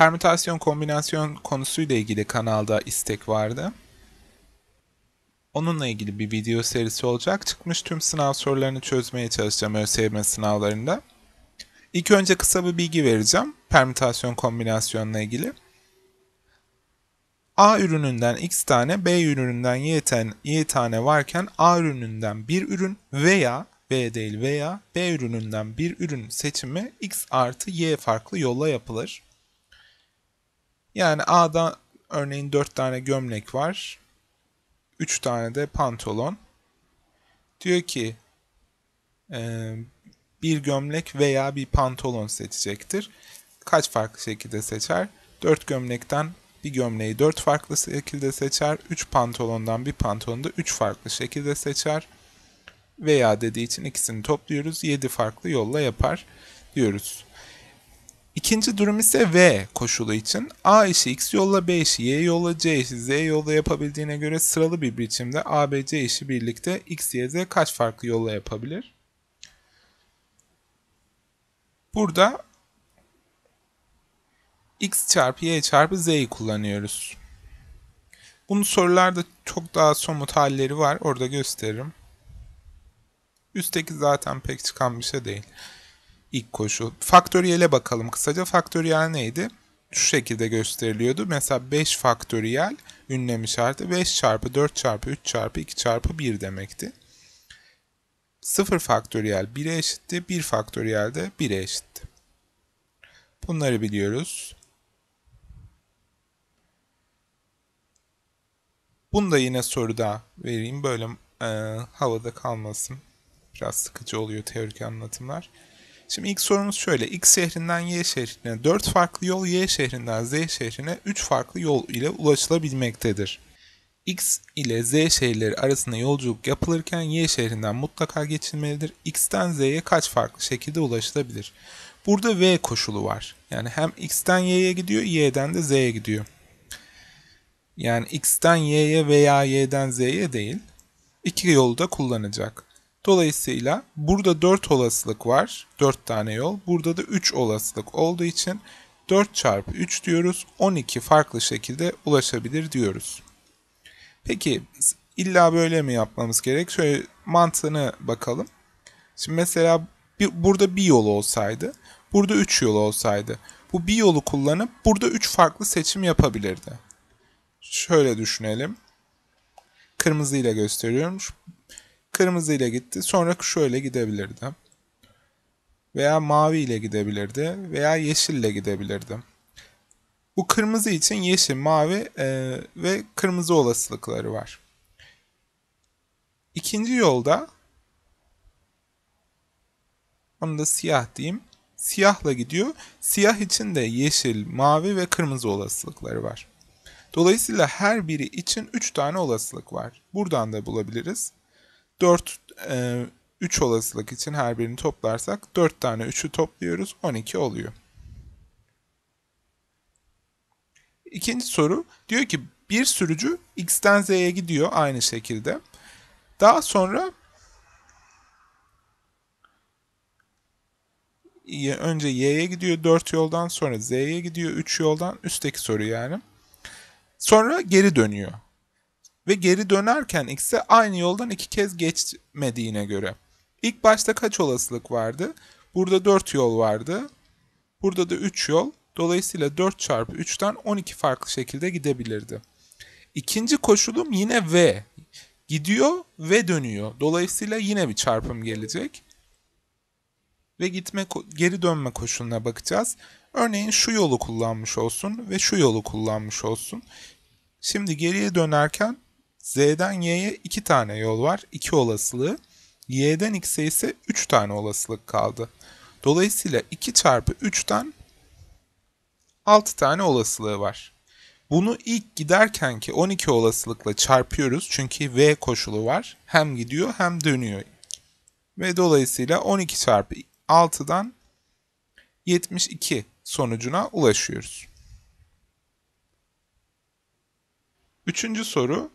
Permütasyon kombinasyon konusuyla ilgili kanalda istek vardı. Onunla ilgili bir video serisi olacak. Çıkmış tüm sınav sorularını çözmeye çalışacağım ÖSYM sınavlarında. İlk önce kısa bir bilgi vereceğim permütasyon kombinasyonla ilgili. A ürününden x tane, B ürününden y, ten, y tane varken A ürününden bir ürün veya B değil veya B ürününden bir ürün seçimi x artı y farklı yolla yapılır. Yani A'da örneğin 4 tane gömlek var. 3 tane de pantolon. Diyor ki e, bir gömlek veya bir pantolon seçecektir. Kaç farklı şekilde seçer? 4 gömlekten bir gömleği 4 farklı şekilde seçer. 3 pantolondan bir pantolonu da 3 farklı şekilde seçer. Veya dediği için ikisini topluyoruz. 7 farklı yolla yapar diyoruz. İkinci durum ise V koşulu için A işi X yolla B işi Y yolla C işi Z yolla yapabildiğine göre sıralı bir biçimde A, B, C eşi birlikte X, Y, Z kaç farklı yolla yapabilir? Burada X çarpı Y çarpı Z'yi kullanıyoruz. Bunun sorularda çok daha somut halleri var. Orada gösteririm. Üstteki zaten pek çıkan bir şey değil ilk koşu. Faktöriyele bakalım kısaca. Faktöriyel neydi? Şu şekilde gösteriliyordu. Mesela 5 faktöriyel ünlem işareti 5 çarpı 4 çarpı 3 çarpı 2 çarpı 1 demekti. 0 faktöriyel 1'e eşitti. 1 faktöriyel de 1'e eşitti. Bunları biliyoruz. Bunu da yine soruda vereyim. Böyle e, havada kalmasın. Biraz sıkıcı oluyor teorik anlatımlar. Şimdi ilk sorumuz şöyle. X şehrinden Y şehrine 4 farklı yol, Y şehrinden Z şehrine 3 farklı yol ile ulaşılabilmektedir. X ile Z şehirleri arasında yolculuk yapılırken Y şehrinden mutlaka geçilmelidir. X'ten Z'ye kaç farklı şekilde ulaşılabilir? Burada V koşulu var. Yani hem X'ten Y'ye gidiyor, Y'den de Z'ye gidiyor. Yani X'ten Y'ye veya Y'den Z'ye değil, iki yolu da kullanacak. Dolayısıyla burada 4 olasılık var. 4 tane yol. Burada da 3 olasılık olduğu için 4 çarpı 3 diyoruz. 12 farklı şekilde ulaşabilir diyoruz. Peki illa böyle mi yapmamız gerek? Şöyle mantığını bakalım. Şimdi mesela bir, burada bir yol olsaydı, burada 3 yol olsaydı. Bu bir yolu kullanıp burada 3 farklı seçim yapabilirdi. Şöyle düşünelim. Kırmızıyla gösteriyorum. Kırmızı ile gitti. Sonra şöyle gidebilirdi. Veya mavi ile gidebilirdi. Veya yeşil ile gidebilirdi. Bu kırmızı için yeşil, mavi e, ve kırmızı olasılıkları var. İkinci yolda onu da siyah diyeyim. Siyahla gidiyor. Siyah için de yeşil, mavi ve kırmızı olasılıkları var. Dolayısıyla her biri için 3 tane olasılık var. Buradan da bulabiliriz. 4 e, 3 olasılık için her birini toplarsak 4 tane 3'ü topluyoruz 12 oluyor. İkinci soru diyor ki bir sürücü X'ten Z'ye gidiyor aynı şekilde. Daha sonra önce Y'ye gidiyor 4 yoldan sonra Z'ye gidiyor 3 yoldan üstteki soru yani. Sonra geri dönüyor ve geri dönerken ikisi aynı yoldan iki kez geçmediğine göre. İlk başta kaç olasılık vardı? Burada 4 yol vardı. Burada da 3 yol. Dolayısıyla 4 çarpı 3'ten 12 farklı şekilde gidebilirdi. İkinci koşulum yine V. Gidiyor ve dönüyor. Dolayısıyla yine bir çarpım gelecek. Ve gitme geri dönme koşuluna bakacağız. Örneğin şu yolu kullanmış olsun ve şu yolu kullanmış olsun. Şimdi geriye dönerken Z'den Y'ye 2 tane yol var, 2 olasılığı. Y'den X'e ise 3 tane olasılık kaldı. Dolayısıyla 2 çarpı 3'ten 6 tane olasılığı var. Bunu ilk giderken ki 12 olasılıkla çarpıyoruz çünkü V koşulu var. Hem gidiyor hem dönüyor. Ve dolayısıyla 12 çarpı 6'dan 72 sonucuna ulaşıyoruz. Üçüncü soru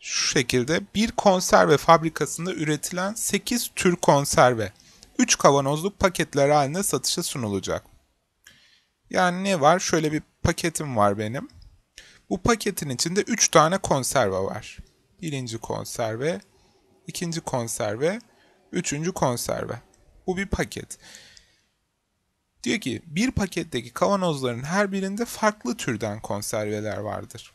şu şekilde bir konserve fabrikasında üretilen 8 tür konserve 3 kavanozluk paketler halinde satışa sunulacak. Yani ne var? Şöyle bir paketim var benim. Bu paketin içinde 3 tane konserve var. Birinci konserve, ikinci konserve, üçüncü konserve. Bu bir paket. Diyor ki bir paketteki kavanozların her birinde farklı türden konserveler vardır.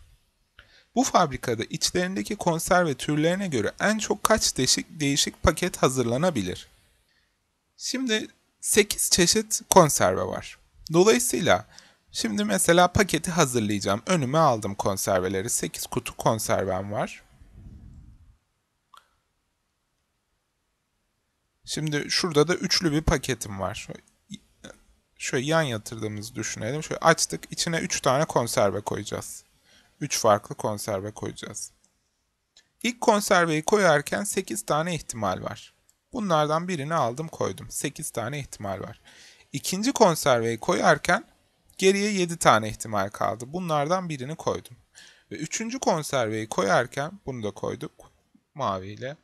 Bu fabrikada içlerindeki konserve türlerine göre en çok kaç değişik, değişik paket hazırlanabilir? Şimdi 8 çeşit konserve var. Dolayısıyla şimdi mesela paketi hazırlayacağım. Önüme aldım konserveleri. 8 kutu konservem var. Şimdi şurada da üçlü bir paketim var. Şöyle yan yatırdığımızı düşünelim. Şöyle açtık. İçine 3 tane konserve koyacağız. 3 farklı konserve koyacağız. İlk konserveyi koyarken 8 tane ihtimal var. Bunlardan birini aldım koydum. 8 tane ihtimal var. İkinci konserveyi koyarken geriye 7 tane ihtimal kaldı. Bunlardan birini koydum. Ve üçüncü konserveyi koyarken bunu da koyduk maviyle.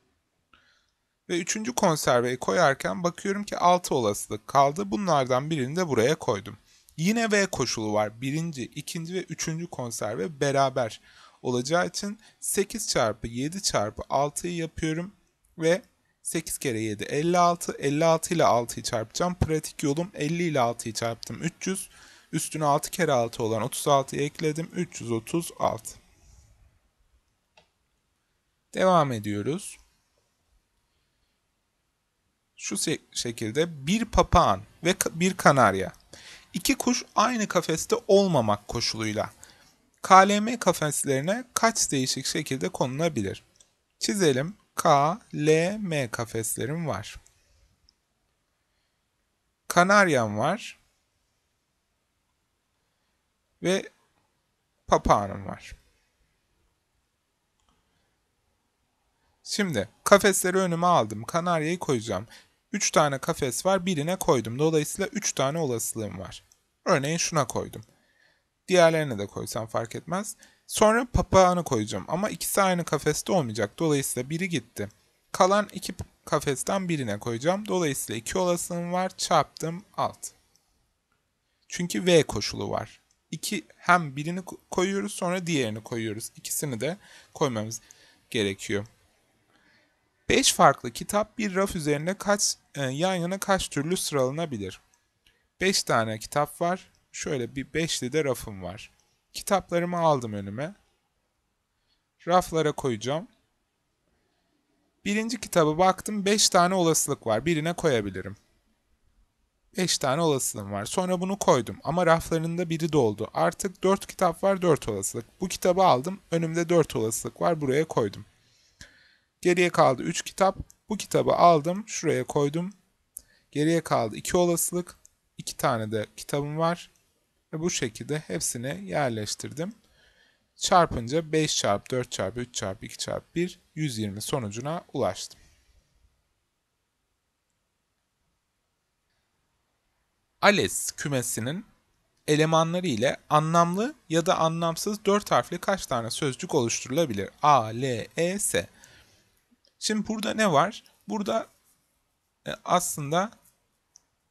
Ve üçüncü konserveyi koyarken bakıyorum ki 6 olasılık kaldı. Bunlardan birini de buraya koydum. Yine V koşulu var. Birinci, ikinci ve üçüncü konserve beraber olacağı için 8 çarpı 7 çarpı 6'yı yapıyorum ve 8 kere 7 56. 56 ile 6'yı çarpacağım. Pratik yolum 50 ile 6'yı çarptım 300. Üstüne 6 kere 6 olan 36'yı ekledim. 336. Devam ediyoruz. Şu şekilde bir papağan ve bir kanarya İki kuş aynı kafeste olmamak koşuluyla. KLM kafeslerine kaç değişik şekilde konulabilir? Çizelim. K, L, M kafeslerim var. Kanaryam var. Ve papağanım var. Şimdi kafesleri önüme aldım. Kanaryayı koyacağım. 3 tane kafes var birine koydum. Dolayısıyla 3 tane olasılığım var. Örneğin şuna koydum. Diğerlerine de koysam fark etmez. Sonra papağanı koyacağım ama ikisi aynı kafeste olmayacak. Dolayısıyla biri gitti. Kalan iki kafesten birine koyacağım. Dolayısıyla iki olasılığım var. Çarptım alt. Çünkü V koşulu var. İki, hem birini koyuyoruz sonra diğerini koyuyoruz. İkisini de koymamız gerekiyor. 5 farklı kitap bir raf üzerinde kaç e, yan yana kaç türlü sıralanabilir? 5 tane kitap var. Şöyle bir beşli de rafım var. Kitaplarımı aldım önüme. Raflara koyacağım. Birinci kitabı baktım 5 tane olasılık var. Birine koyabilirim. 5 tane olasılığım var. Sonra bunu koydum ama raflarında biri doldu. Artık 4 kitap var 4 olasılık. Bu kitabı aldım. Önümde 4 olasılık var. Buraya koydum. Geriye kaldı 3 kitap. Bu kitabı aldım, şuraya koydum. Geriye kaldı 2 olasılık. 2 tane de kitabım var. Ve bu şekilde hepsini yerleştirdim. Çarpınca 5 çarp 4 çarp 3 çarp 2 çarp 1 120 sonucuna ulaştım. ALES kümesinin elemanları ile anlamlı ya da anlamsız 4 harfli kaç tane sözcük oluşturulabilir? A, L, E, S. Şimdi burada ne var? Burada e, aslında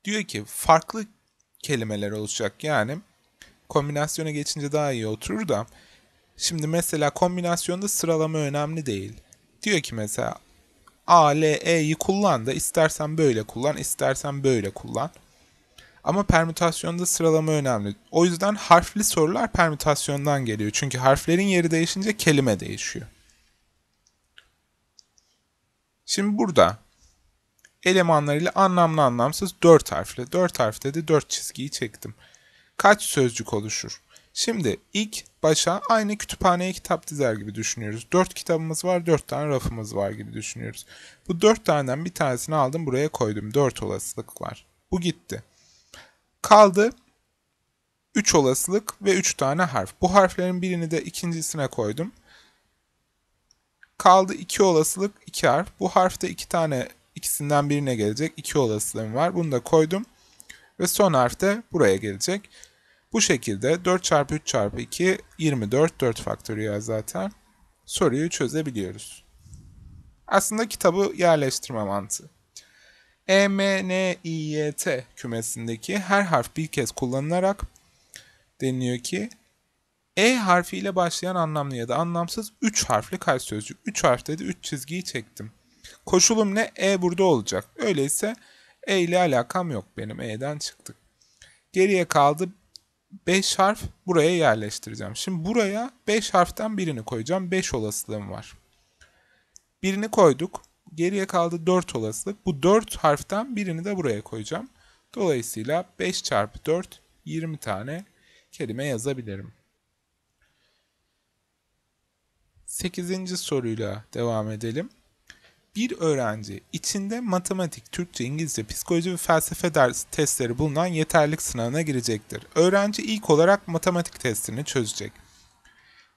diyor ki farklı kelimeler oluşacak Yani kombinasyona geçince daha iyi oturur da. Şimdi mesela kombinasyonda sıralama önemli değil. Diyor ki mesela A, L, E'yi kullan da istersen böyle kullan, istersen böyle kullan. Ama permütasyonda sıralama önemli. O yüzden harfli sorular permütasyondan geliyor. Çünkü harflerin yeri değişince kelime değişiyor. Şimdi burada elemanlarıyla anlamlı anlamsız dört harfle. dört harfte de 4 çizgiyi çektim. Kaç sözcük oluşur? Şimdi ilk başa aynı kütüphaneye kitap dizer gibi düşünüyoruz. Dört kitabımız var, dört tane rafımız var gibi düşünüyoruz. Bu dört taneden bir tanesini aldım buraya koydum. Dört olasılık var. Bu gitti. Kaldı üç olasılık ve üç tane harf. Bu harflerin birini de ikincisine koydum. Kaldı iki olasılık iki harf. Bu harfte iki tane ikisinden birine gelecek. iki olasılığım var. Bunu da koydum. Ve son harf de buraya gelecek. Bu şekilde 4 çarpı 3 çarpı 2 24 4 faktöriyel zaten soruyu çözebiliyoruz. Aslında kitabı yerleştirme mantığı. E, M, N, I, Y, T kümesindeki her harf bir kez kullanılarak deniliyor ki e harfiyle başlayan anlamlı ya da anlamsız 3 harfli kaç sözcük. 3 harf dedi 3 çizgiyi çektim. Koşulum ne? E burada olacak. Öyleyse E ile alakam yok benim. E'den çıktık. Geriye kaldı 5 harf buraya yerleştireceğim. Şimdi buraya 5 harften birini koyacağım. 5 olasılığım var. Birini koyduk. Geriye kaldı 4 olasılık. Bu 4 harften birini de buraya koyacağım. Dolayısıyla 5 çarpı 4 20 tane kelime yazabilirim. 8. soruyla devam edelim. Bir öğrenci içinde matematik, Türkçe, İngilizce, psikoloji ve felsefe dersi testleri bulunan yeterlik sınavına girecektir. Öğrenci ilk olarak matematik testini çözecek.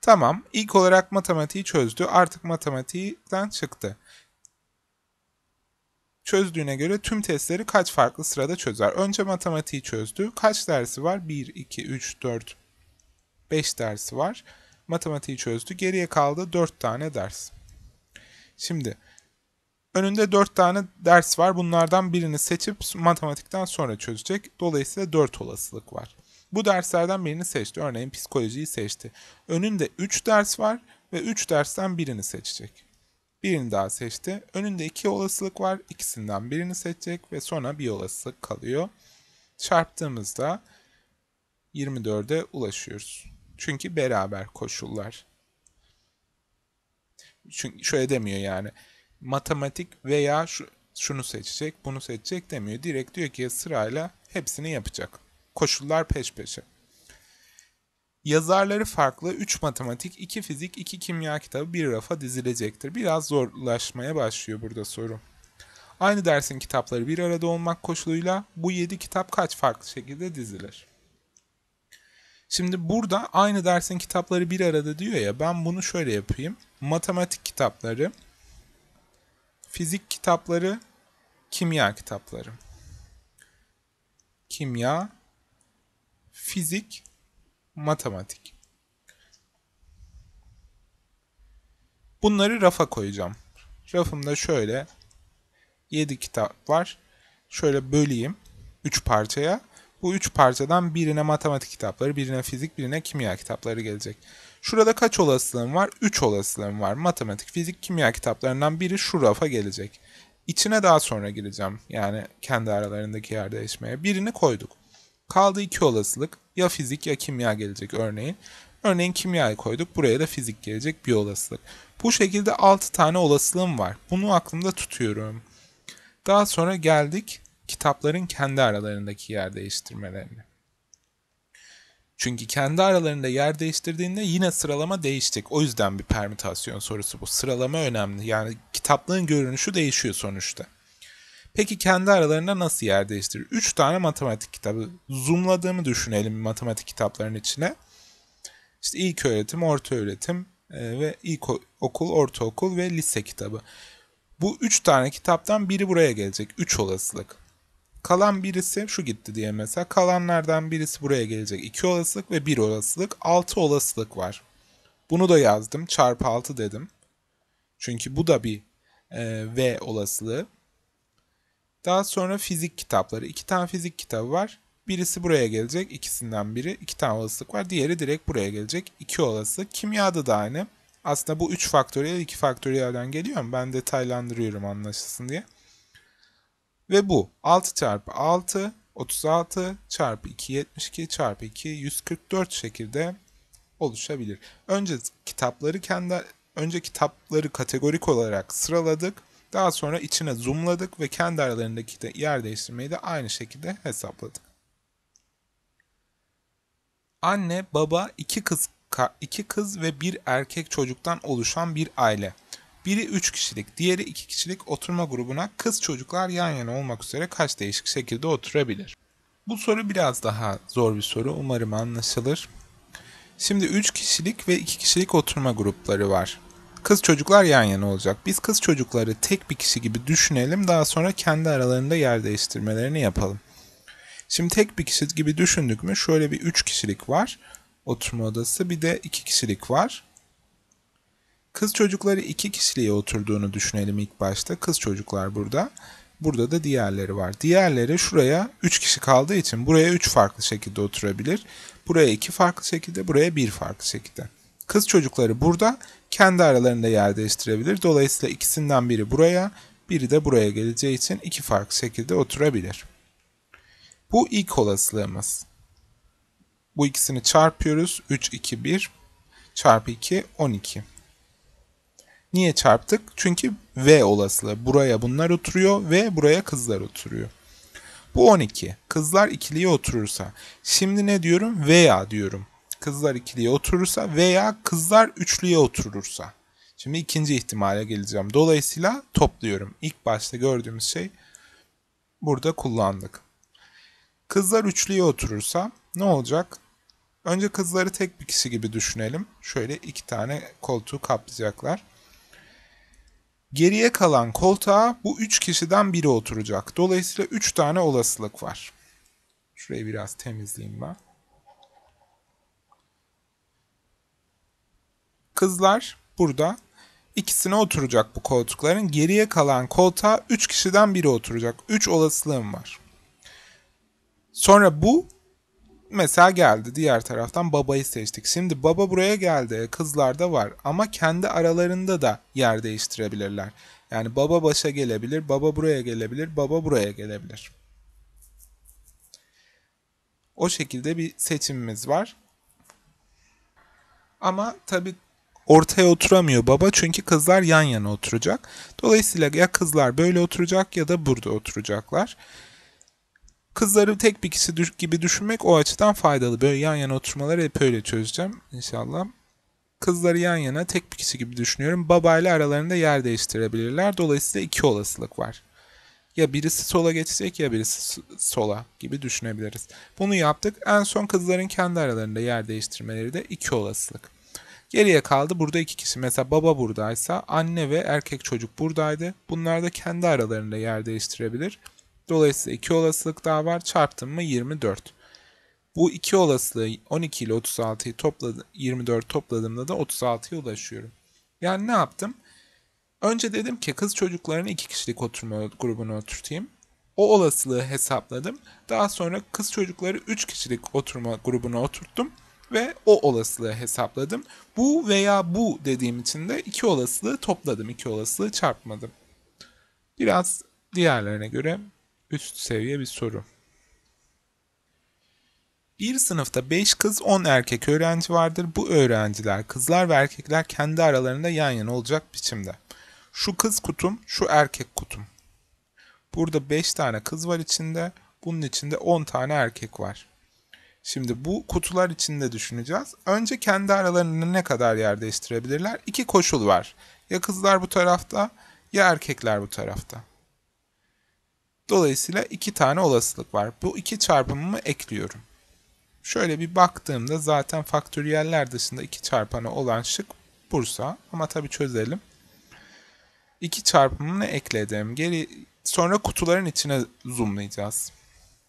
Tamam, ilk olarak matematiği çözdü. Artık matematikten çıktı. Çözdüğüne göre tüm testleri kaç farklı sırada çözer? Önce matematiği çözdü. Kaç dersi var? 1, 2, 3, 4, 5 dersi var matematiği çözdü. Geriye kaldı 4 tane ders. Şimdi önünde 4 tane ders var. Bunlardan birini seçip matematikten sonra çözecek. Dolayısıyla 4 olasılık var. Bu derslerden birini seçti. Örneğin psikolojiyi seçti. Önünde 3 ders var ve 3 dersten birini seçecek. Birini daha seçti. Önünde 2 olasılık var. İkisinden birini seçecek ve sonra bir olasılık kalıyor. Çarptığımızda 24'e ulaşıyoruz. Çünkü beraber koşullar. Çünkü şöyle demiyor yani. Matematik veya şu, şunu seçecek, bunu seçecek demiyor. Direkt diyor ki sırayla hepsini yapacak. Koşullar peş peşe. Yazarları farklı 3 matematik, 2 fizik, 2 kimya kitabı bir rafa dizilecektir. Biraz zorlaşmaya başlıyor burada soru. Aynı dersin kitapları bir arada olmak koşuluyla bu 7 kitap kaç farklı şekilde dizilir? Şimdi burada aynı dersin kitapları bir arada diyor ya ben bunu şöyle yapayım. Matematik kitapları, fizik kitapları, kimya kitapları. Kimya, fizik, matematik. Bunları rafa koyacağım. Rafımda şöyle 7 kitap var. Şöyle böleyim 3 parçaya. Bu üç parçadan birine matematik kitapları, birine fizik, birine kimya kitapları gelecek. Şurada kaç olasılığım var? 3 olasılığım var. Matematik, fizik, kimya kitaplarından biri şu rafa gelecek. İçine daha sonra gireceğim. Yani kendi aralarındaki yer değişmeye. Birini koyduk. Kaldı iki olasılık. Ya fizik ya kimya gelecek örneğin. Örneğin kimyayı koyduk. Buraya da fizik gelecek bir olasılık. Bu şekilde 6 tane olasılığım var. Bunu aklımda tutuyorum. Daha sonra geldik kitapların kendi aralarındaki yer değiştirmelerini. Çünkü kendi aralarında yer değiştirdiğinde yine sıralama değişecek. O yüzden bir permütasyon sorusu bu. Sıralama önemli. Yani kitaplığın görünüşü değişiyor sonuçta. Peki kendi aralarında nasıl yer değiştirir? Üç tane matematik kitabı. Zoomladığımı düşünelim matematik kitaplarının içine. İşte ilk öğretim, orta öğretim e, ve ilk okul, ortaokul ve lise kitabı. Bu üç tane kitaptan biri buraya gelecek. Üç olasılık. Kalan birisi şu gitti diye mesela. Kalanlardan birisi buraya gelecek. 2 olasılık ve 1 olasılık. 6 olasılık var. Bunu da yazdım. Çarpı 6 dedim. Çünkü bu da bir e, V olasılığı. Daha sonra fizik kitapları. İki tane fizik kitabı var. Birisi buraya gelecek. ikisinden biri. iki tane olasılık var. Diğeri direkt buraya gelecek. iki olasılık. Kimyada da aynı. Aslında bu 3 faktöriyel 2 faktöriyelden geliyor ama ben detaylandırıyorum anlaşılsın diye. Ve bu 6 çarpı 6 36 çarpı 2 72 çarpı 2 144 şekilde oluşabilir. Önce kitapları kendi önce kitapları kategorik olarak sıraladık. Daha sonra içine zoomladık ve kendi aralarındaki de yer değiştirmeyi de aynı şekilde hesapladık. Anne, baba, iki kız iki kız ve bir erkek çocuktan oluşan bir aile. Biri 3 kişilik, diğeri 2 kişilik oturma grubuna kız çocuklar yan yana olmak üzere kaç değişik şekilde oturabilir? Bu soru biraz daha zor bir soru. Umarım anlaşılır. Şimdi 3 kişilik ve 2 kişilik oturma grupları var. Kız çocuklar yan yana olacak. Biz kız çocukları tek bir kişi gibi düşünelim. Daha sonra kendi aralarında yer değiştirmelerini yapalım. Şimdi tek bir kişi gibi düşündük mü şöyle bir 3 kişilik var oturma odası. Bir de 2 kişilik var. Kız çocukları iki kişiliğe oturduğunu düşünelim ilk başta. Kız çocuklar burada. Burada da diğerleri var. Diğerleri şuraya 3 kişi kaldığı için buraya 3 farklı şekilde oturabilir. Buraya 2 farklı şekilde, buraya 1 farklı şekilde. Kız çocukları burada kendi aralarında yer değiştirebilir. Dolayısıyla ikisinden biri buraya, biri de buraya geleceği için iki farklı şekilde oturabilir. Bu ilk olasılığımız. Bu ikisini çarpıyoruz. 3, 2, 1 çarpı 2, 12. Niye çarptık? Çünkü V olasılığı. Buraya bunlar oturuyor ve buraya kızlar oturuyor. Bu 12. Kızlar ikiliye oturursa. Şimdi ne diyorum? Veya diyorum. Kızlar ikiliye oturursa veya kızlar üçlüye oturursa. Şimdi ikinci ihtimale geleceğim. Dolayısıyla topluyorum. İlk başta gördüğümüz şey burada kullandık. Kızlar üçlüye oturursa ne olacak? Önce kızları tek bir kişi gibi düşünelim. Şöyle iki tane koltuğu kaplayacaklar. Geriye kalan koltuğa bu üç kişiden biri oturacak. Dolayısıyla üç tane olasılık var. Şurayı biraz temizleyeyim ben. Kızlar burada. ikisine oturacak bu koltukların. Geriye kalan koltuğa 3 kişiden biri oturacak. 3 olasılığım var. Sonra bu Mesela geldi diğer taraftan babayı seçtik. Şimdi baba buraya geldi. Kızlarda var ama kendi aralarında da yer değiştirebilirler. Yani baba başa gelebilir, baba buraya gelebilir, baba buraya gelebilir. O şekilde bir seçimimiz var. Ama tabii ortaya oturamıyor baba çünkü kızlar yan yana oturacak. Dolayısıyla ya kızlar böyle oturacak ya da burada oturacaklar kızları tek bir kişi gibi düşünmek o açıdan faydalı. Böyle yan yana oturmaları hep öyle çözeceğim inşallah. Kızları yan yana tek bir kişi gibi düşünüyorum. Baba ile aralarında yer değiştirebilirler. Dolayısıyla iki olasılık var. Ya birisi sola geçecek ya birisi sola gibi düşünebiliriz. Bunu yaptık. En son kızların kendi aralarında yer değiştirmeleri de iki olasılık. Geriye kaldı burada iki kişi. Mesela baba buradaysa anne ve erkek çocuk buradaydı. Bunlar da kendi aralarında yer değiştirebilir. Dolayısıyla 2 olasılık daha var. Çarptım mı 24. Bu iki olasılığı 12 ile 36'yı topladım, 24 topladığımda da 36'ya ulaşıyorum. Yani ne yaptım? Önce dedim ki kız çocuklarını iki kişilik oturma grubuna oturtayım. O olasılığı hesapladım. Daha sonra kız çocukları 3 kişilik oturma grubuna oturttum ve o olasılığı hesapladım. Bu veya bu dediğim için de iki olasılığı topladım. İki olasılığı çarpmadım. Biraz diğerlerine göre üst seviye bir soru. Bir sınıfta 5 kız 10 erkek öğrenci vardır. Bu öğrenciler kızlar ve erkekler kendi aralarında yan yana olacak biçimde. Şu kız kutum, şu erkek kutum. Burada 5 tane kız var içinde. Bunun içinde 10 tane erkek var. Şimdi bu kutular içinde düşüneceğiz. Önce kendi aralarında ne kadar yer değiştirebilirler? İki koşul var. Ya kızlar bu tarafta ya erkekler bu tarafta. Dolayısıyla iki tane olasılık var. Bu iki çarpımımı ekliyorum. Şöyle bir baktığımda zaten faktöriyeller dışında iki çarpanı olan şık Bursa. Ama tabii çözelim. İki çarpımını ekledim. Geri sonra kutuların içine zoomlayacağız.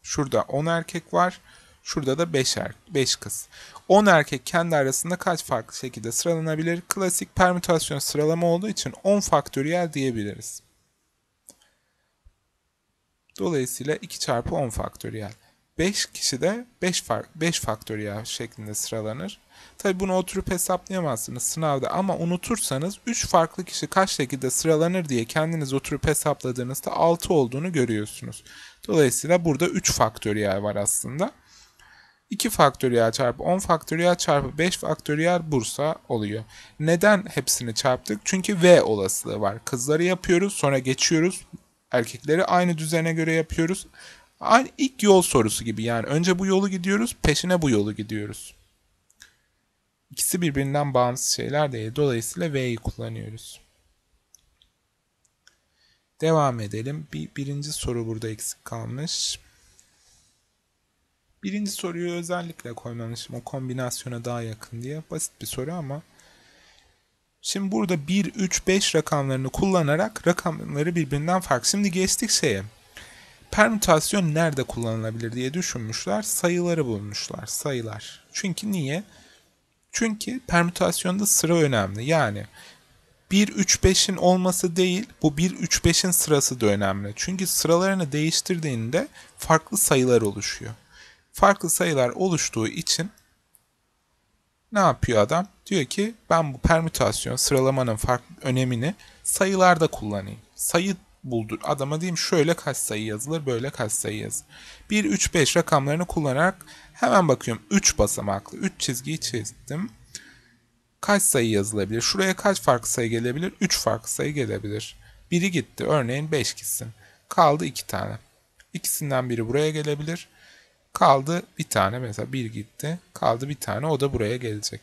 Şurada 10 erkek var. Şurada da 5 er, 5 kız. 10 erkek kendi arasında kaç farklı şekilde sıralanabilir? Klasik permütasyon sıralama olduğu için 10 faktöriyel diyebiliriz. Dolayısıyla 2 çarpı 10 faktöriyel. 5 kişi de 5, fak 5 faktöriyel şeklinde sıralanır. Tabi bunu oturup hesaplayamazsınız sınavda ama unutursanız 3 farklı kişi kaç şekilde sıralanır diye kendiniz oturup hesapladığınızda 6 olduğunu görüyorsunuz. Dolayısıyla burada 3 faktöriyel var aslında. 2 faktöriyel çarpı 10 faktöriyel çarpı 5 faktöriyel Bursa oluyor. Neden hepsini çarptık? Çünkü V olasılığı var. Kızları yapıyoruz sonra geçiyoruz Erkekleri aynı düzene göre yapıyoruz. Aynı ilk yol sorusu gibi yani önce bu yolu gidiyoruz, peşine bu yolu gidiyoruz. İkisi birbirinden bağımsız şeyler değil. Dolayısıyla V'yi kullanıyoruz. Devam edelim. Bir, birinci soru burada eksik kalmış. Birinci soruyu özellikle koymamışım. O kombinasyona daha yakın diye. Basit bir soru ama Şimdi burada 1, 3, 5 rakamlarını kullanarak rakamları birbirinden farklı. Şimdi geçtik şeye. Permütasyon nerede kullanılabilir diye düşünmüşler. Sayıları bulmuşlar. Sayılar. Çünkü niye? Çünkü permütasyonda sıra önemli. Yani 1, 3, 5'in olması değil, bu 1, 3, 5'in sırası da önemli. Çünkü sıralarını değiştirdiğinde farklı sayılar oluşuyor. Farklı sayılar oluştuğu için ne yapıyor adam? Diyor ki ben bu permütasyon sıralamanın fark önemini sayılarda kullanayım. Sayı buldur. Adama diyeyim şöyle kaç sayı yazılır, böyle kaç sayı yazılır. 1, 3, 5 rakamlarını kullanarak hemen bakıyorum. 3 basamaklı. 3 çizgiyi çizdim. Kaç sayı yazılabilir? Şuraya kaç farklı sayı gelebilir? 3 farklı sayı gelebilir. Biri gitti. Örneğin 5 gitsin. Kaldı 2 tane. İkisinden biri buraya gelebilir. Kaldı bir tane mesela bir gitti. Kaldı bir tane o da buraya gelecek.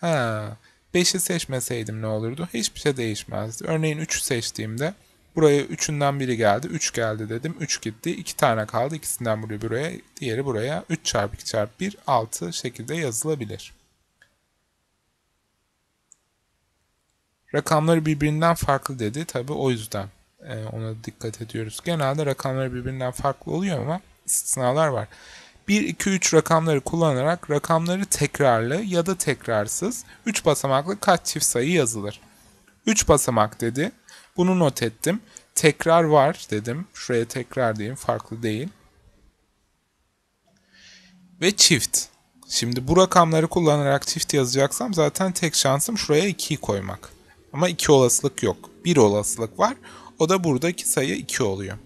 Ha, 5'i seçmeseydim ne olurdu? Hiçbir şey değişmezdi. Örneğin 3'ü seçtiğimde buraya 3'ünden biri geldi. 3 geldi dedim. 3 gitti. 2 tane kaldı. İkisinden biri buraya, diğeri buraya. 3 çarpı 2 çarpı 1, 6 şekilde yazılabilir. Rakamları birbirinden farklı dedi. Tabi o yüzden e, ona dikkat ediyoruz. Genelde rakamları birbirinden farklı oluyor ama istisnalar var. 1, 2, 3 rakamları kullanarak rakamları tekrarlı ya da tekrarsız 3 basamaklı kaç çift sayı yazılır? 3 basamak dedi. Bunu not ettim. Tekrar var dedim. Şuraya tekrar diyeyim farklı değil. Ve çift. Şimdi bu rakamları kullanarak çift yazacaksam zaten tek şansım şuraya 2'yi koymak. Ama 2 olasılık yok. 1 olasılık var. O da buradaki sayı 2 oluyor.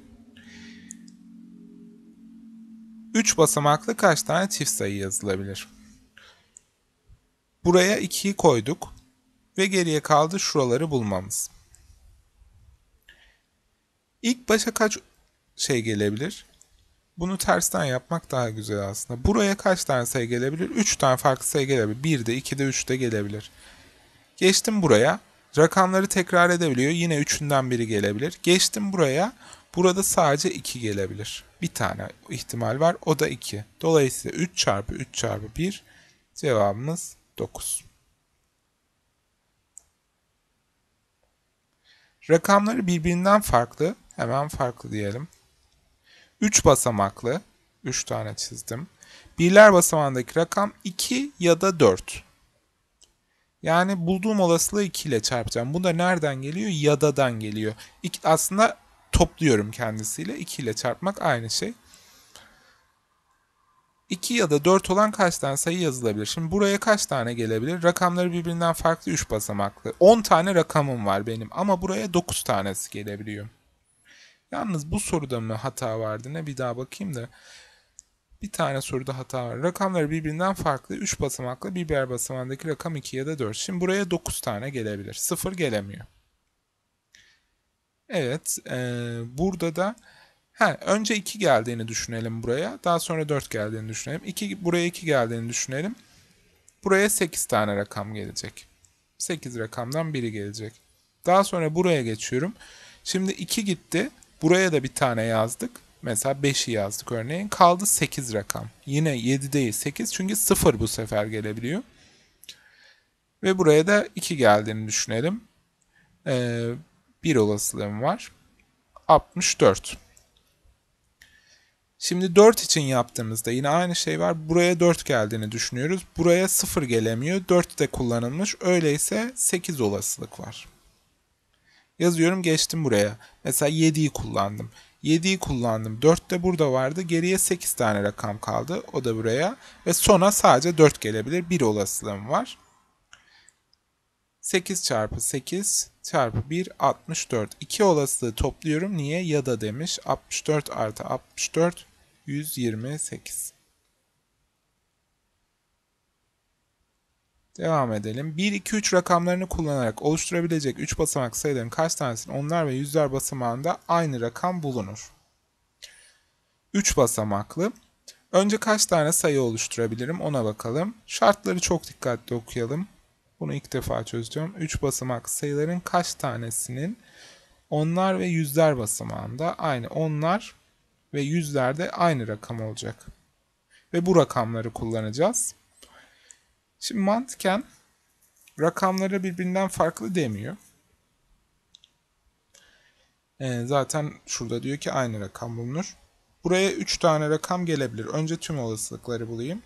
3 basamaklı kaç tane çift sayı yazılabilir? Buraya 2'yi koyduk ve geriye kaldı şuraları bulmamız. İlk başa kaç şey gelebilir? Bunu tersten yapmak daha güzel aslında. Buraya kaç tane sayı gelebilir? 3 tane farklı sayı gelebilir. 1'de, 2'de, 3'de gelebilir. Geçtim buraya. Rakamları tekrar edebiliyor. Yine üçünden biri gelebilir. Geçtim buraya. Burada sadece 2 gelebilir. Bir tane ihtimal var. O da 2. Dolayısıyla 3 çarpı 3 çarpı 1 cevabımız 9. Rakamları birbirinden farklı. Hemen farklı diyelim. 3 basamaklı. 3 tane çizdim. Birler basamağındaki rakam 2 ya da 4. Yani bulduğum olasılığı 2 ile çarpacağım. Bu da nereden geliyor? Yada'dan geliyor. İki, aslında topluyorum kendisiyle. 2 ile çarpmak aynı şey. 2 ya da 4 olan kaç tane sayı yazılabilir? Şimdi buraya kaç tane gelebilir? Rakamları birbirinden farklı 3 basamaklı. 10 tane rakamım var benim ama buraya 9 tanesi gelebiliyor. Yalnız bu soruda mı hata vardı ne bir daha bakayım da. Bir tane soruda hata var. Rakamları birbirinden farklı 3 basamaklı bir birer basamağındaki rakam 2 ya da 4. Şimdi buraya 9 tane gelebilir. 0 gelemiyor. Evet. E, burada da ha, önce 2 geldiğini düşünelim buraya. Daha sonra 4 geldiğini düşünelim. 2, buraya 2 geldiğini düşünelim. Buraya 8 tane rakam gelecek. 8 rakamdan biri gelecek. Daha sonra buraya geçiyorum. Şimdi 2 gitti. Buraya da bir tane yazdık. Mesela 5'i yazdık örneğin. Kaldı 8 rakam. Yine 7 değil 8 çünkü 0 bu sefer gelebiliyor. Ve buraya da 2 geldiğini düşünelim. Ee, bir olasılığım var. 64. Şimdi 4 için yaptığımızda yine aynı şey var. Buraya 4 geldiğini düşünüyoruz. Buraya 0 gelemiyor. 4 de kullanılmış. Öyleyse 8 olasılık var. Yazıyorum geçtim buraya. Mesela 7'yi kullandım. 7'yi kullandım. 4 de burada vardı. Geriye 8 tane rakam kaldı. O da buraya. Ve sona sadece 4 gelebilir. Bir olasılığım var. 8 çarpı 8 çarpı 1 64. İki olasılığı topluyorum. Niye? Ya da demiş. 64 artı 64 128. Devam edelim. 1, 2, 3 rakamlarını kullanarak oluşturabilecek 3 basamak sayıların kaç tanesinin onlar ve yüzler basamağında aynı rakam bulunur? 3 basamaklı. Önce kaç tane sayı oluşturabilirim ona bakalım. Şartları çok dikkatli okuyalım. Bunu ilk defa çözeceğim. 3 basamak sayıların kaç tanesinin onlar ve yüzler basamağında aynı onlar ve yüzlerde aynı rakam olacak. Ve bu rakamları kullanacağız. Şimdi mantıken rakamları birbirinden farklı demiyor. E, zaten şurada diyor ki aynı rakam bulunur. Buraya 3 tane rakam gelebilir. Önce tüm olasılıkları bulayım.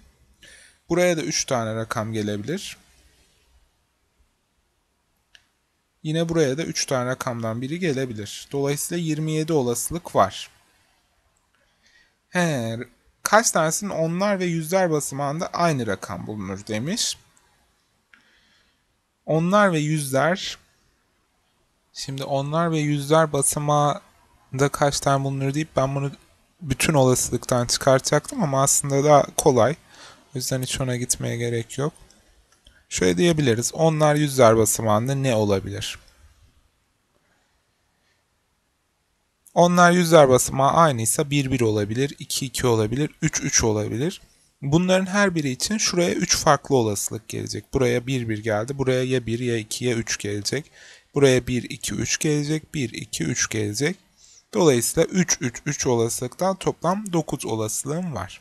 Buraya da 3 tane rakam gelebilir. Yine buraya da 3 tane rakamdan biri gelebilir. Dolayısıyla 27 olasılık var. He, kaç tanesinin onlar ve yüzler basamağında aynı rakam bulunur demiş. Onlar ve yüzler Şimdi onlar ve yüzler basamağında kaç tane bulunur deyip ben bunu bütün olasılıktan çıkartacaktım ama aslında da kolay. O yüzden hiç ona gitmeye gerek yok. Şöyle diyebiliriz. Onlar yüzler basamağında ne olabilir? Onlar yüzler basamağı aynıysa 1-1 olabilir, 2-2 olabilir, 3-3 olabilir. Bunların her biri için şuraya 3 farklı olasılık gelecek. Buraya 1-1 geldi, buraya ya 1 ya 2 ya 3 gelecek. Buraya 1-2-3 gelecek, 1-2-3 gelecek. Dolayısıyla 3-3-3 olasılıktan toplam 9 olasılığım var.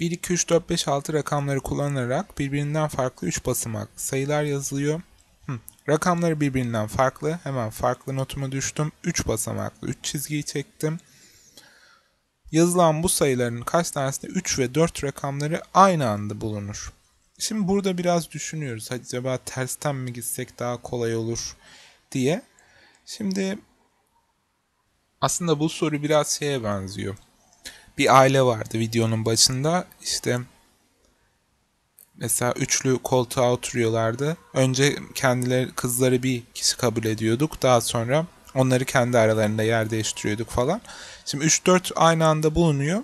1, 2, 3, 4, 5, 6 rakamları kullanarak birbirinden farklı 3 basamak sayılar yazılıyor. Hı. Rakamları birbirinden farklı. Hemen farklı notuma düştüm. 3 basamaklı 3 çizgiyi çektim. Yazılan bu sayıların kaç tanesinde 3 ve 4 rakamları aynı anda bulunur. Şimdi burada biraz düşünüyoruz. Acaba tersten mi gitsek daha kolay olur diye. Şimdi aslında bu soru biraz şeye benziyor bir aile vardı videonun başında. İşte mesela üçlü koltuğa oturuyorlardı. Önce kendileri kızları bir kişi kabul ediyorduk. Daha sonra onları kendi aralarında yer değiştiriyorduk falan. Şimdi 3-4 aynı anda bulunuyor.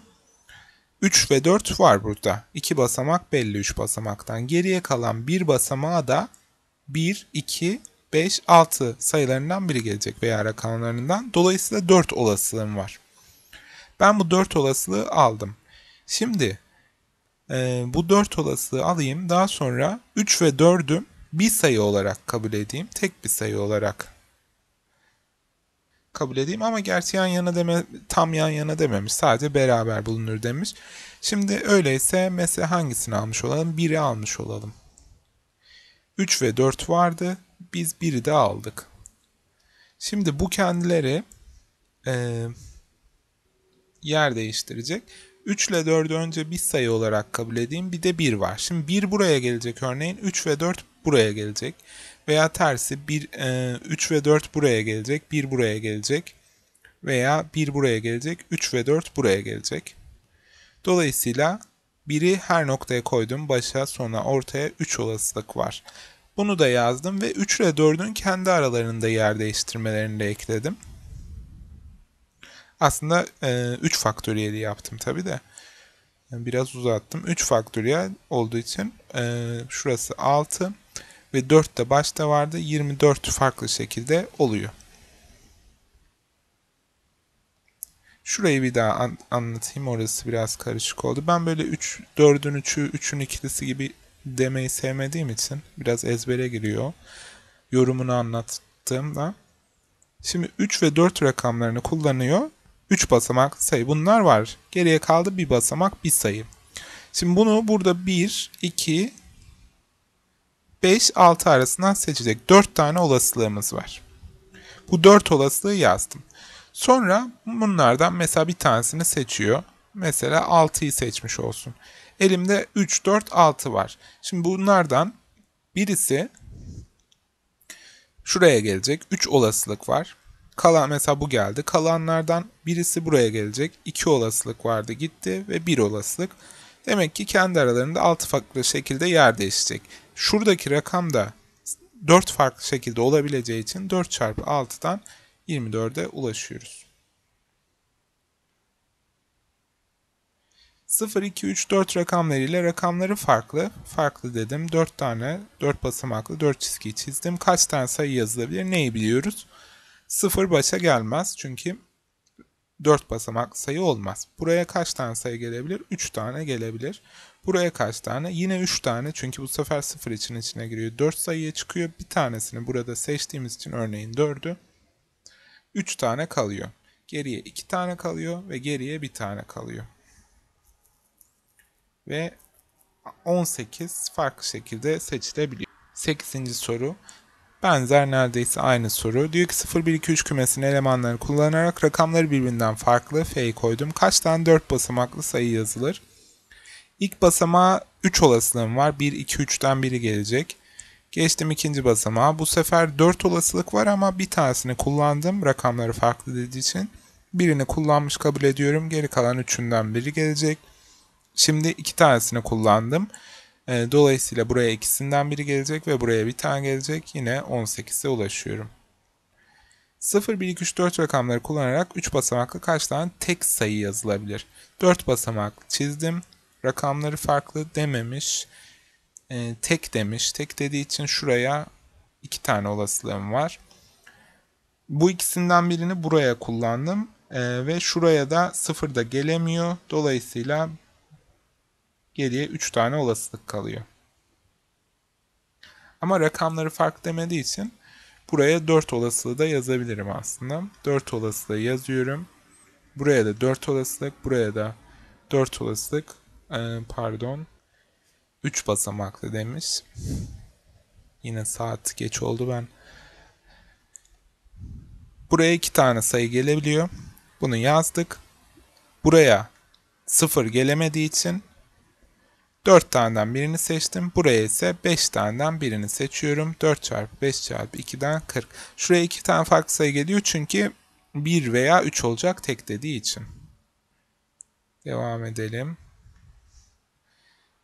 3 ve 4 var burada. 2 basamak belli 3 basamaktan. Geriye kalan bir basamağa da 1, 2, 5, 6 sayılarından biri gelecek veya rakamlarından. Dolayısıyla 4 olasılığım var. Ben bu 4 olasılığı aldım. Şimdi e, bu 4 olasılığı alayım. Daha sonra 3 ve 4'ü bir sayı olarak kabul edeyim. Tek bir sayı olarak kabul edeyim. Ama gerçi yan yana deme, tam yan yana dememiş. Sadece beraber bulunur demiş. Şimdi öyleyse mesela hangisini almış olalım? 1'i almış olalım. 3 ve 4 vardı. Biz 1'i de aldık. Şimdi bu kendileri... E, yer değiştirecek. 3 ile 4'ü önce bir sayı olarak kabul edeyim. Bir de 1 var. Şimdi 1 buraya gelecek örneğin. 3 ve 4 buraya gelecek. Veya tersi 1, 3 e, ve 4 buraya gelecek. 1 buraya gelecek. Veya 1 buraya gelecek. 3 ve 4 buraya gelecek. Dolayısıyla 1'i her noktaya koydum. Başa, sona, ortaya 3 olasılık var. Bunu da yazdım ve 3 ile 4'ün kendi aralarında yer değiştirmelerini de ekledim. Aslında 3 e, faktöriyeli yaptım tabii de. Yani biraz uzattım. 3 faktöriyel olduğu için e, şurası 6 ve 4 de başta vardı. 24 farklı şekilde oluyor. Şurayı bir daha an anlatayım. Orası biraz karışık oldu. Ben böyle 3, 4'ün 3'ü, 3'ün ikilisi gibi demeyi sevmediğim için biraz ezbere giriyor. Yorumunu anlattığımda. Şimdi 3 ve 4 rakamlarını kullanıyor. 3 basamak sayı bunlar var. Geriye kaldı bir basamak bir sayı. Şimdi bunu burada 1, 2, 5, 6 arasından seçecek. 4 tane olasılığımız var. Bu 4 olasılığı yazdım. Sonra bunlardan mesela bir tanesini seçiyor. Mesela 6'yı seçmiş olsun. Elimde 3, 4, 6 var. Şimdi bunlardan birisi şuraya gelecek. 3 olasılık var. Kalan mesela bu geldi. Kalanlardan birisi buraya gelecek. İki olasılık vardı gitti ve bir olasılık. Demek ki kendi aralarında altı farklı şekilde yer değişecek. Şuradaki rakam da 4 farklı şekilde olabileceği için 4 çarpı 6'dan 24'e ulaşıyoruz. 0, 2, 3, 4 rakamlarıyla rakamları farklı. Farklı dedim. 4 tane 4 basamaklı 4 çizgiyi çizdim. Kaç tane sayı yazılabilir neyi biliyoruz? Sıfır başa gelmez çünkü 4 basamak sayı olmaz. Buraya kaç tane sayı gelebilir? 3 tane gelebilir. Buraya kaç tane? Yine 3 tane çünkü bu sefer sıfır için içine giriyor. 4 sayıya çıkıyor. Bir tanesini burada seçtiğimiz için örneğin 4'ü 3 tane kalıyor. Geriye 2 tane kalıyor ve geriye bir tane kalıyor. Ve 18 farklı şekilde seçilebiliyor. 8. soru Benzer neredeyse aynı soru. Diyor ki 0, 1, 2, 3 kümesinin elemanlarını kullanarak rakamları birbirinden farklı F'yi koydum. Kaç tane 4 basamaklı sayı yazılır? İlk basamağa 3 olasılığım var. 1, 2, 3'ten biri gelecek. Geçtim ikinci basamağa. Bu sefer 4 olasılık var ama bir tanesini kullandım. Rakamları farklı dediği için. Birini kullanmış kabul ediyorum. Geri kalan üçünden biri gelecek. Şimdi iki tanesini kullandım. E, dolayısıyla buraya ikisinden biri gelecek ve buraya bir tane gelecek. Yine 18'e ulaşıyorum. 0, 1, 2, 3, 4 rakamları kullanarak 3 basamaklı kaç tane tek sayı yazılabilir? 4 basamak çizdim. Rakamları farklı dememiş. E, tek demiş. Tek dediği için şuraya 2 tane olasılığım var. Bu ikisinden birini buraya kullandım. E, ve şuraya da 0 da gelemiyor. Dolayısıyla geriye 3 tane olasılık kalıyor. Ama rakamları farklı demediği için buraya 4 olasılığı da yazabilirim aslında. 4 olasılığı yazıyorum. Buraya da 4 olasılık, buraya da 4 olasılık, ee, pardon, 3 basamaklı demiş. Yine saat geç oldu ben. Buraya 2 tane sayı gelebiliyor. Bunu yazdık. Buraya 0 gelemediği için 4 taneden birini seçtim. Buraya ise 5 taneden birini seçiyorum. 4 çarpı 5 çarpı 2'den 40. Şuraya 2 tane farklı sayı geliyor çünkü 1 veya 3 olacak tek dediği için. Devam edelim.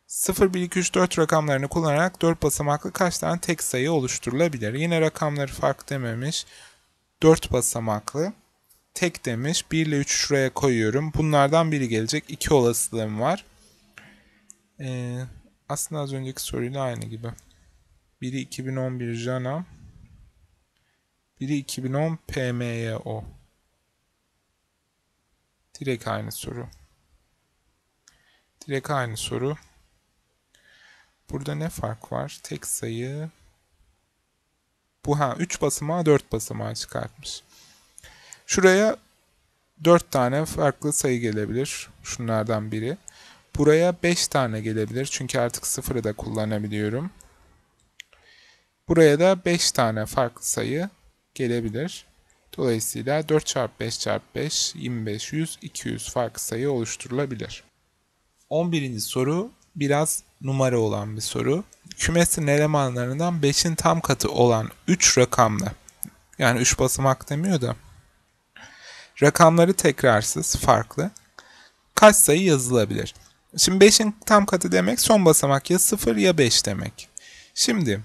0, 1, 2, 3, 4 rakamlarını kullanarak 4 basamaklı kaç tane tek sayı oluşturulabilir? Yine rakamları fark dememiş. 4 basamaklı. Tek demiş. 1 ile 3 şuraya koyuyorum. Bunlardan biri gelecek. 2 olasılığım var. Ee, aslında az önceki soruyla aynı gibi. Biri 2011 Jana, biri 2010 PMEO. Direkt aynı soru. Direkt aynı soru. Burada ne fark var? Tek sayı bu ha 3 basamağı 4 basamağı çıkartmış. Şuraya 4 tane farklı sayı gelebilir. Şunlardan biri. Buraya 5 tane gelebilir. Çünkü artık sıfırı da kullanabiliyorum. Buraya da 5 tane farklı sayı gelebilir. Dolayısıyla 4 çarpı 5 çarpı 5, 25, 100, 200 farklı sayı oluşturulabilir. 11. soru biraz numara olan bir soru. Kümesin elemanlarından 5'in tam katı olan 3 rakamlı, yani 3 basamak demiyor da, rakamları tekrarsız, farklı, kaç sayı yazılabilir? Şimdi 5'in tam katı demek son basamak ya 0 ya 5 demek. Şimdi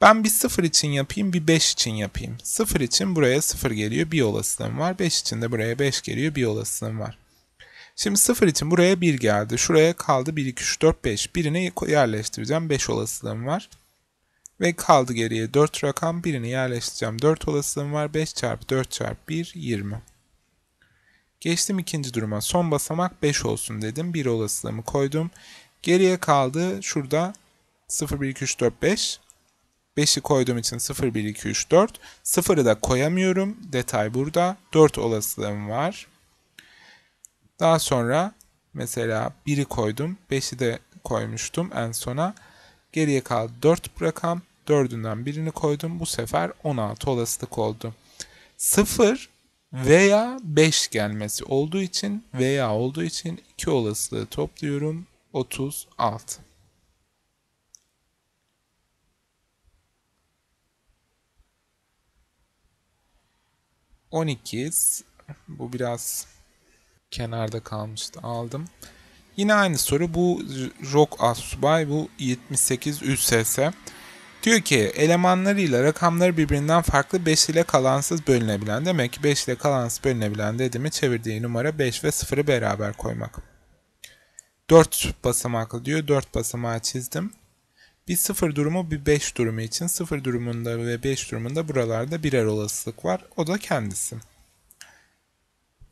ben bir 0 için yapayım bir 5 için yapayım. 0 için buraya 0 geliyor bir olasılığım var. 5 için de buraya 5 geliyor bir olasılığım var. Şimdi 0 için buraya 1 geldi. Şuraya kaldı 1, 2, 3, 4, 5. Birini yerleştireceğim 5 olasılığım var. Ve kaldı geriye 4 rakam birini yerleştireceğim. 4 olasılığım var. 5 çarpı 4 çarpı 1 20. Geçtim ikinci duruma. Son basamak 5 olsun dedim. 1 olasılığımı koydum. Geriye kaldı şurada 0, 1, 2, 3, 4, 5. 5'i koyduğum için 0, 1, 2, 3, 4. 0'ı da koyamıyorum. Detay burada. 4 olasılığım var. Daha sonra mesela 1'i koydum. 5'i de koymuştum en sona. Geriye kaldı 4 rakam. 4'ünden birini koydum. Bu sefer 16 olasılık oldu. 0 veya 5 gelmesi olduğu için veya olduğu için iki olasılığı topluyorum 36. On ikiz. Bu biraz kenarda kalmıştı. Aldım. Yine aynı soru. Bu Rock Asubay. Bu 78 sese. Diyor ki elemanlarıyla rakamları birbirinden farklı 5 ile kalansız bölünebilen demek ki 5 ile kalansız bölünebilen dediğimi çevirdiği numara 5 ve 0'ı beraber koymak. 4 basamaklı diyor 4 basamağı çizdim. Bir 0 durumu bir 5 durumu için 0 durumunda ve 5 durumunda buralarda birer olasılık var. O da kendisi.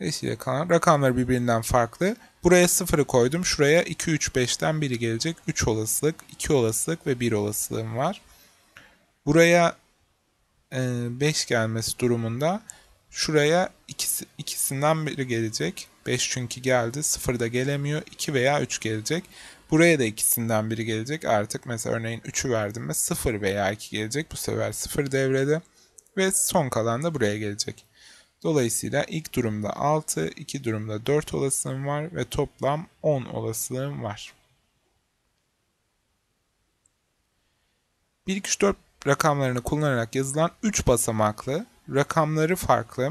5 ile kalan rakamlar birbirinden farklı. Buraya 0'ı koydum. Şuraya 2, 3, 5'ten biri gelecek. 3 olasılık, 2 olasılık ve 1 olasılığım var. Buraya 5 e, gelmesi durumunda şuraya ikisi, ikisinden biri gelecek. 5 çünkü geldi. 0 da gelemiyor. 2 veya 3 gelecek. Buraya da ikisinden biri gelecek. Artık mesela örneğin 3'ü verdim ve 0 veya 2 gelecek. Bu sefer 0 devrede. Ve son kalan da buraya gelecek. Dolayısıyla ilk durumda 6, iki durumda 4 olasılığım var ve toplam 10 olasılığım var. 1, 2, 3, 4 rakamlarını kullanarak yazılan 3 basamaklı, rakamları farklı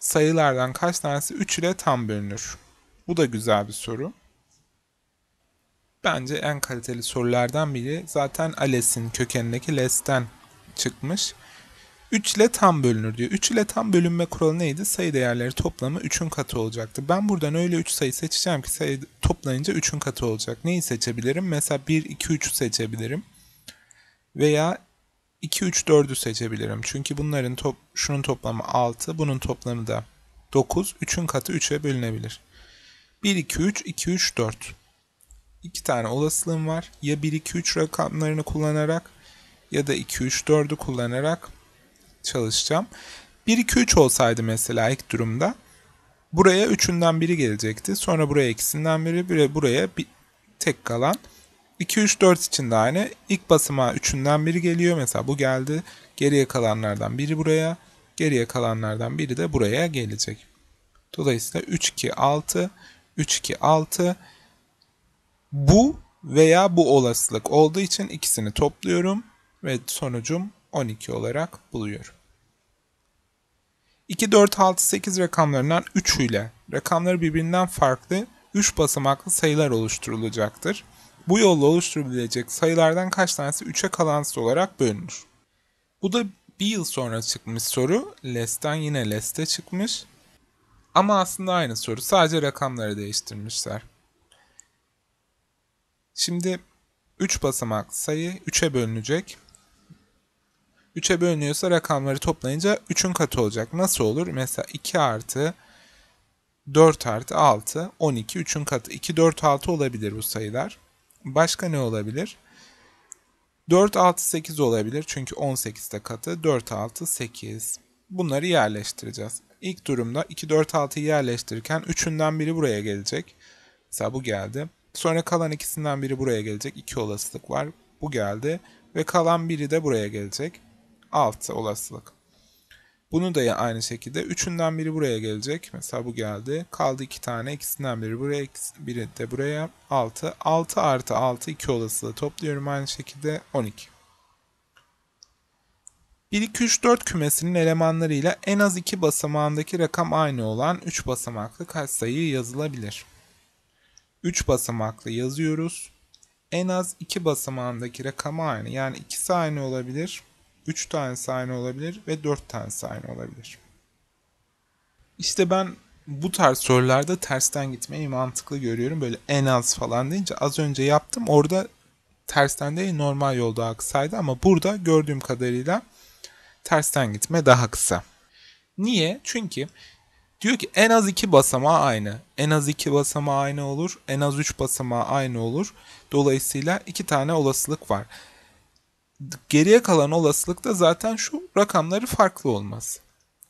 sayılardan kaç tanesi 3 ile tam bölünür? Bu da güzel bir soru. Bence en kaliteli sorulardan biri zaten ALES'in kökenindeki LES'ten çıkmış. 3 ile tam bölünür diyor. 3 ile tam bölünme kuralı neydi? Sayı değerleri toplamı 3'ün katı olacaktı. Ben buradan öyle 3 sayı seçeceğim ki sayı toplayınca 3'ün katı olacak. Neyi seçebilirim? Mesela 1, 2, 3'ü seçebilirim. Veya 2, 3, 4'ü seçebilirim. Çünkü bunların top, şunun toplamı 6, bunun toplamı da 9. 3'ün katı 3'e bölünebilir. 1, 2, 3, 2, 3, 4. İki tane olasılığım var. Ya 1, 2, 3 rakamlarını kullanarak ya da 2, 3, 4'ü kullanarak çalışacağım. 1, 2, 3 olsaydı mesela ilk durumda buraya 3'ünden biri gelecekti. Sonra buraya ikisinden biri, buraya, buraya bir tek kalan 2, 3, 4 için de aynı. İlk basıma 3'ünden biri geliyor. Mesela bu geldi. Geriye kalanlardan biri buraya. Geriye kalanlardan biri de buraya gelecek. Dolayısıyla 3, 2, 6. 3, 2, 6. Bu veya bu olasılık olduğu için ikisini topluyorum ve sonucum 12 olarak buluyorum. 2, 4, 6, 8 rakamlarından 3 ile rakamları birbirinden farklı 3 basamaklı sayılar oluşturulacaktır. Bu yolla oluşturabilecek sayılardan kaç tanesi 3'e kalansız olarak bölünür? Bu da bir yıl sonra çıkmış soru. Les'ten yine Les'te çıkmış. Ama aslında aynı soru. Sadece rakamları değiştirmişler. Şimdi 3 basamak sayı 3'e bölünecek. 3'e bölünüyorsa rakamları toplayınca 3'ün katı olacak. Nasıl olur? Mesela 2 artı 4 artı 6, 12, 3'ün katı. 2, 4, 6 olabilir bu sayılar. Başka ne olabilir? 4, 6, 8 olabilir. Çünkü 18 de katı. 4, 6, 8. Bunları yerleştireceğiz. İlk durumda 2, 4, 6'yı yerleştirirken 3'ünden biri buraya gelecek. Mesela bu geldi. Sonra kalan ikisinden biri buraya gelecek. 2 olasılık var. Bu geldi. Ve kalan biri de buraya gelecek. 6 olasılık. Bunu da aynı şekilde üçünden biri buraya gelecek. Mesela bu geldi. Kaldı iki tane. ikisinden biri buraya, biri de buraya. 6. 6 artı 6 2 olasılığı topluyorum aynı şekilde 12. 1, 2, 3, 4 kümesinin elemanlarıyla en az 2 basamağındaki rakam aynı olan 3 basamaklı kaç sayı yazılabilir? 3 basamaklı yazıyoruz. En az 2 basamağındaki rakam aynı. Yani ikisi aynı olabilir. 3 tane aynı olabilir ve 4 tane aynı olabilir. İşte ben bu tarz sorularda tersten gitmeyi mantıklı görüyorum. Böyle en az falan deyince az önce yaptım. Orada tersten değil normal yolda aksaydı ama burada gördüğüm kadarıyla tersten gitme daha kısa. Niye? Çünkü diyor ki en az iki basamağı aynı. En az iki basamağı aynı olur. En az üç basamağı aynı olur. Dolayısıyla iki tane olasılık var geriye kalan olasılık da zaten şu rakamları farklı olmaz.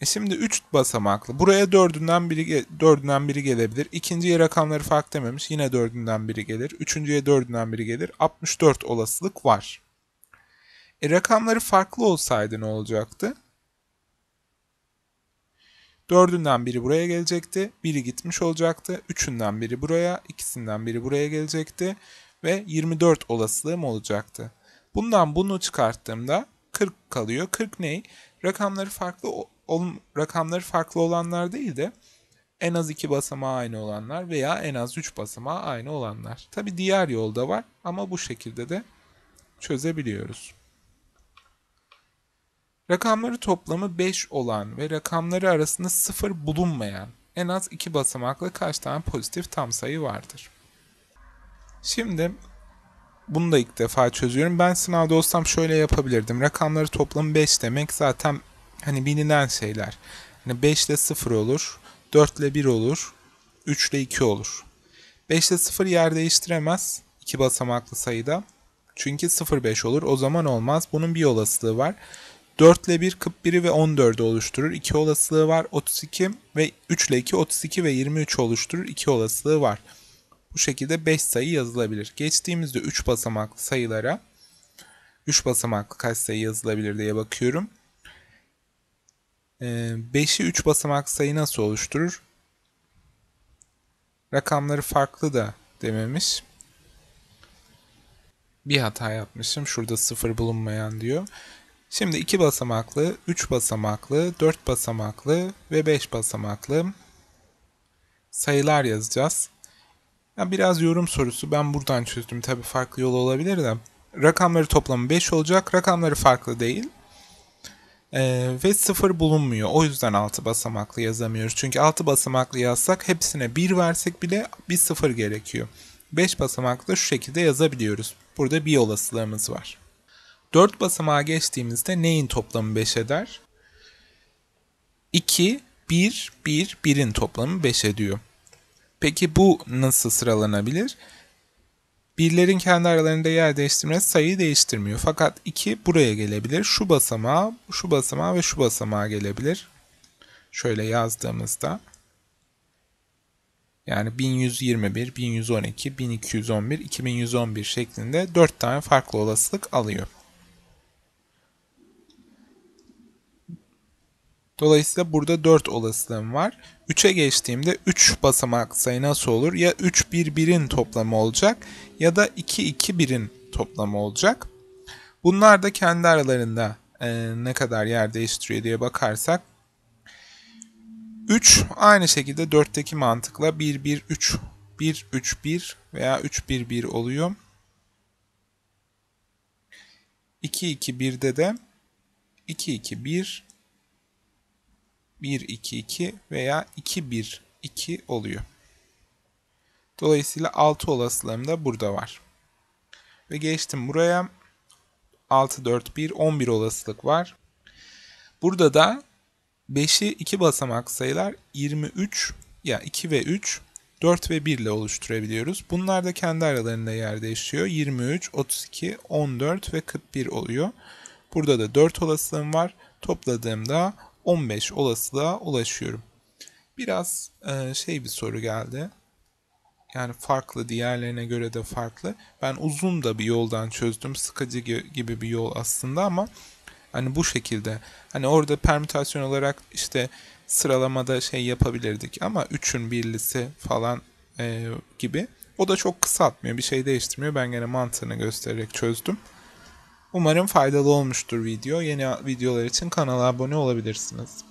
E şimdi 3 basamaklı. Buraya dördünden biri dördünden biri gelebilir. İkinciye rakamları farklı dememiş. Yine dördünden biri gelir. Üçüncüye dördünden biri gelir. 64 olasılık var. E rakamları farklı olsaydı ne olacaktı? Dördünden biri buraya gelecekti. Biri gitmiş olacaktı. Üçünden biri buraya, ikisinden biri buraya gelecekti ve 24 olasılığım olacaktı. Bundan bunu çıkarttığımda 40 kalıyor. 40 ney? Rakamları farklı olum, rakamları farklı olanlar değil de en az 2 basamağı aynı olanlar veya en az 3 basamağı aynı olanlar. Tabi diğer yolda var ama bu şekilde de çözebiliyoruz. Rakamları toplamı 5 olan ve rakamları arasında 0 bulunmayan en az 2 basamaklı kaç tane pozitif tam sayı vardır? Şimdi bunu da ilk defa çözüyorum. Ben sınavda olsam şöyle yapabilirdim. Rakamları toplam 5 demek zaten hani bilinen şeyler. Hani 5 ile 0 olur, 4 ile 1 olur, 3 ile 2 olur. 5 ile 0 yer değiştiremez. iki basamaklı sayıda. Çünkü 0-5 olur. O zaman olmaz. Bunun bir olasılığı var. 4 ile 1 41'i ve 14'ü oluşturur. 2 olasılığı var 32 ve 3 ile 2 32 ve 23 oluşturur. 2 olasılığı var. Bu şekilde 5 sayı yazılabilir. Geçtiğimizde 3 basamaklı sayılara 3 basamaklı kaç sayı yazılabilir diye bakıyorum. 5'i ee, 3 basamaklı sayı nasıl oluşturur? Rakamları farklı da dememiş. Bir hata yapmışım. Şurada 0 bulunmayan diyor. Şimdi 2 basamaklı, 3 basamaklı, 4 basamaklı ve 5 basamaklı sayılar yazacağız. Ya biraz yorum sorusu. Ben buradan çözdüm. Tabii farklı yolu olabilir de. Rakamları toplamı 5 olacak. Rakamları farklı değil. Ee, ve 0 bulunmuyor. O yüzden 6 basamaklı yazamıyoruz. Çünkü 6 basamaklı yazsak hepsine 1 versek bile bir 0 gerekiyor. 5 basamaklı şu şekilde yazabiliyoruz. Burada bir olasılığımız var. 4 basamağa geçtiğimizde neyin toplamı 5 eder? 2, 1, 1, 1'in toplamı 5 ediyor. Peki bu nasıl sıralanabilir? Birlerin kendi aralarında yer değiştirmesi sayıyı değiştirmiyor. Fakat 2 buraya gelebilir. Şu basamağa, şu basamağa ve şu basamağa gelebilir. Şöyle yazdığımızda. Yani 1121, 1112, 1211, 2111 şeklinde 4 tane farklı olasılık alıyor. Dolayısıyla burada 4 olasılığım var. 3'e geçtiğimde 3 basamak sayı nasıl olur? Ya 3 1 1'in toplamı olacak ya da 2 2 1'in toplamı olacak. Bunlar da kendi aralarında e, ne kadar yer değiştiriyor diye bakarsak 3 aynı şekilde 4'teki mantıkla 1 1 3 1 3 1 veya 3 1 1 oluyor. 2 2 1'de de 2 2 1 1-2-2 veya 2-1-2 oluyor. Dolayısıyla 6 olasılığım da burada var. Ve geçtim buraya. 6-4-1, 11 olasılık var. Burada da 5'i 2 basamak sayılar 23 ya 2 ve 3 4 ve 1 ile oluşturabiliyoruz. Bunlar da kendi aralarında yer değişiyor. 23, 32, 14 ve 41 oluyor. Burada da 4 olasılığım var. Topladığımda 15 olasılığa ulaşıyorum. Biraz e, şey bir soru geldi. Yani farklı, diğerlerine göre de farklı. Ben uzun da bir yoldan çözdüm. Sıkıcı gibi bir yol aslında ama hani bu şekilde. Hani orada permütasyon olarak işte sıralamada şey yapabilirdik ama üçün birlisi falan e, gibi. O da çok kısaltmıyor, bir şey değiştirmiyor. Ben gene mantığını göstererek çözdüm. Umarım faydalı olmuştur video. Yeni videolar için kanala abone olabilirsiniz.